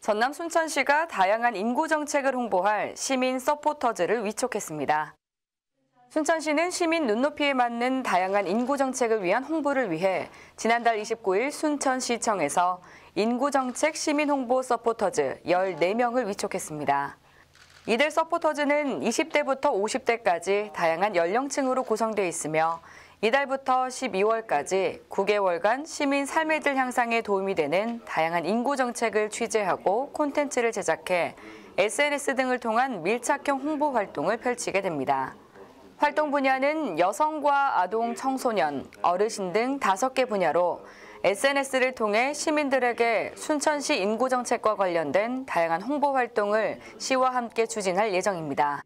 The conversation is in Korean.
전남 순천시가 다양한 인구 정책을 홍보할 시민 서포터즈를 위촉했습니다. 순천시는 시민 눈높이에 맞는 다양한 인구 정책을 위한 홍보를 위해 지난달 29일 순천시청에서 인구 정책 시민 홍보 서포터즈 14명을 위촉했습니다. 이들 서포터즈는 20대부터 50대까지 다양한 연령층으로 구성되어 있으며 이달부터 12월까지 9개월간 시민 삶의 질 향상에 도움이 되는 다양한 인구 정책을 취재하고 콘텐츠를 제작해 SNS 등을 통한 밀착형 홍보 활동을 펼치게 됩니다. 활동 분야는 여성과 아동, 청소년, 어르신 등 다섯 개 분야로 SNS를 통해 시민들에게 순천시 인구 정책과 관련된 다양한 홍보 활동을 시와 함께 추진할 예정입니다.